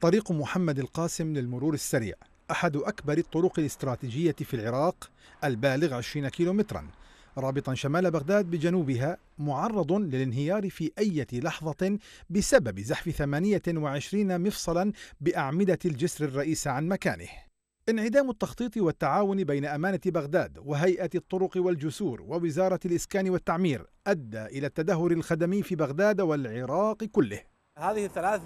طريق محمد القاسم للمرور السريع أحد أكبر الطرق الاستراتيجية في العراق البالغ 20 كيلومترا رابطا شمال بغداد بجنوبها معرض للانهيار في أي لحظة بسبب زحف 28 مفصلا بأعمدة الجسر الرئيس عن مكانه انعدام التخطيط والتعاون بين أمانة بغداد وهيئة الطرق والجسور ووزارة الإسكان والتعمير أدى إلى التدهور الخدمي في بغداد والعراق كله هذه الثلاث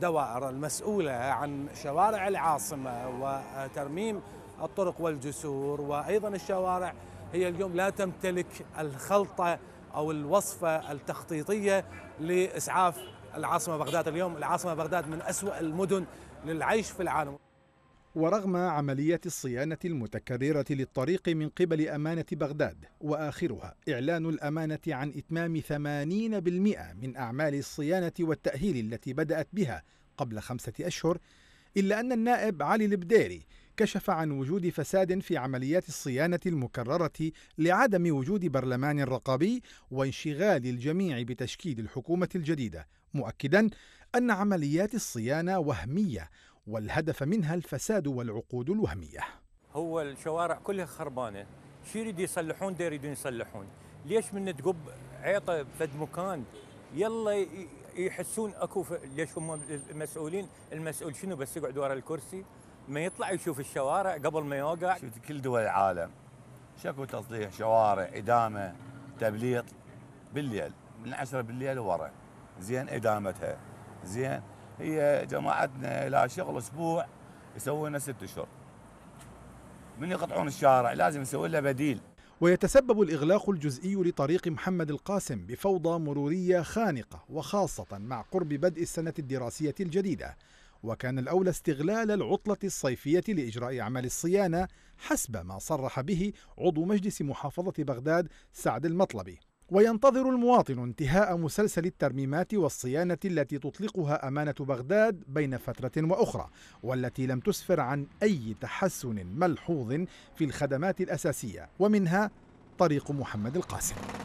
دوائر المسؤولة عن شوارع العاصمة وترميم الطرق والجسور وأيضا الشوارع هي اليوم لا تمتلك الخلطة أو الوصفة التخطيطية لإسعاف العاصمة بغداد اليوم العاصمة بغداد من أسوأ المدن للعيش في العالم ورغم عمليات الصيانة المتكررة للطريق من قبل أمانة بغداد وآخرها إعلان الأمانة عن إتمام 80% من أعمال الصيانة والتأهيل التي بدأت بها قبل خمسة أشهر إلا أن النائب علي البديري كشف عن وجود فساد في عمليات الصيانة المكررة لعدم وجود برلمان رقابي وانشغال الجميع بتشكيل الحكومة الجديدة مؤكدا أن عمليات الصيانة وهمية والهدف منها الفساد والعقود الوهمية هو الشوارع كلها خربانة شي يريد يصلحون دا يريدون يصلحون ليش من تقب عيطة بفد مكان يلا يحسون اكو ف... ليش هم المسؤولين المسؤول شنو بس يقعد ورا الكرسي ما يطلع يشوف الشوارع قبل ما يوقع شفت كل دول العالم شكو تصليح شوارع ادامه تبليط بالليل من 10 بالليل ورا زين ادامتها زين هي جماعتنا لها شغل اسبوع لنا ست اشهر من يقطعون الشارع لازم يسوي لها بديل ويتسبب الإغلاق الجزئي لطريق محمد القاسم بفوضى مرورية خانقة وخاصة مع قرب بدء السنة الدراسية الجديدة وكان الأولى استغلال العطلة الصيفية لإجراء أعمال الصيانة حسب ما صرح به عضو مجلس محافظة بغداد سعد المطلبي وينتظر المواطن انتهاء مسلسل الترميمات والصيانة التي تطلقها أمانة بغداد بين فترة وأخرى والتي لم تسفر عن أي تحسن ملحوظ في الخدمات الأساسية ومنها طريق محمد القاسم